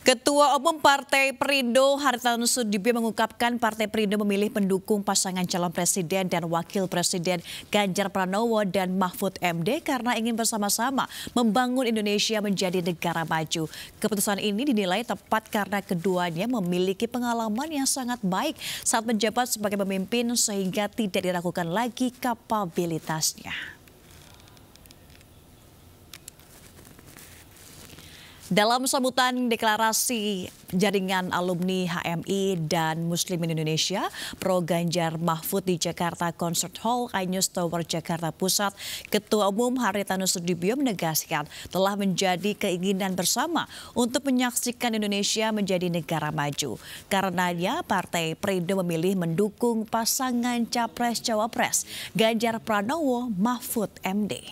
Ketua Umum Partai Perindo Hartanto Sudibyo mengungkapkan Partai Perindo memilih pendukung pasangan calon presiden dan wakil presiden Ganjar Pranowo dan Mahfud MD karena ingin bersama-sama membangun Indonesia menjadi negara maju. Keputusan ini dinilai tepat karena keduanya memiliki pengalaman yang sangat baik saat menjabat sebagai pemimpin sehingga tidak diragukan lagi kapabilitasnya. Dalam sambutan deklarasi jaringan alumni HMI dan Muslimin Indonesia, Pro Ganjar Mahfud di Jakarta Concert Hall, Kainyus Tower Jakarta Pusat, Ketua Umum Haritanu Sudibyo menegaskan telah menjadi keinginan bersama untuk menyaksikan Indonesia menjadi negara maju. Karena dia Partai Perindo memilih mendukung pasangan Capres-Cawapres Ganjar Pranowo Mahfud MD.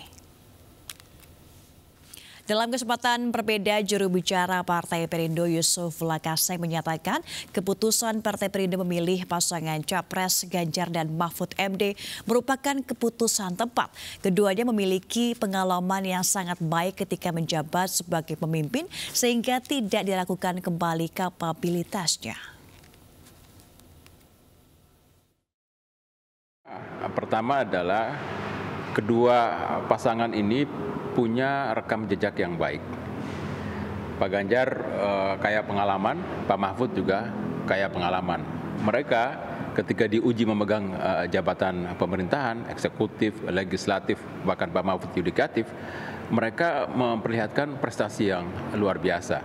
Dalam kesempatan berbeda, juru bicara Partai Perindo Yusuf Lakasai menyatakan keputusan Partai Perindo memilih pasangan Capres Ganjar dan Mahfud MD merupakan keputusan tepat. Keduanya memiliki pengalaman yang sangat baik ketika menjabat sebagai pemimpin sehingga tidak dilakukan kembali kapabilitasnya. Pertama adalah kedua pasangan ini punya rekam jejak yang baik. Pak Ganjar uh, eh, kaya pengalaman, Pak Mahfud juga kaya pengalaman. Mereka ketika diuji memegang uh, jabatan pemerintahan, eksekutif, legislatif, bahkan Pak Mahfud yudikatif, mereka memperlihatkan prestasi yang luar biasa.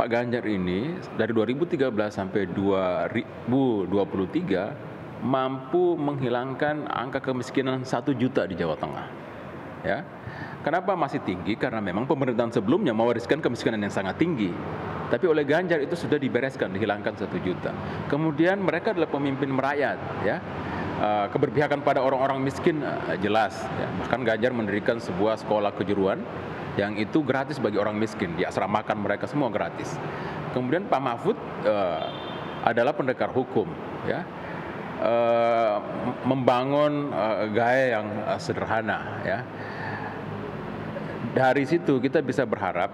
Pak Ganjar ini dari 2013 sampai 2023 mampu menghilangkan angka kemiskinan 1 juta di Jawa Tengah. Ya, Kenapa masih tinggi? Karena memang pemerintahan sebelumnya mewariskan kemiskinan yang sangat tinggi. Tapi oleh Ganjar itu sudah dibereskan, dihilangkan satu juta. Kemudian mereka adalah pemimpin merakyat, ya. Eh, keberpihakan pada orang-orang miskin eh, jelas. Ya. Bahkan Ganjar mendirikan sebuah sekolah kejuruan yang itu gratis bagi orang miskin, diasramakan mereka semua gratis. Kemudian Pak Mahfud uh, adalah pendekar hukum, ya. Uh, membangun uh, gaya yang uh, sederhana, ya dari situ kita bisa berharap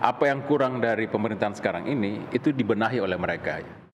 apa yang kurang dari pemerintahan sekarang ini itu dibenahi oleh mereka.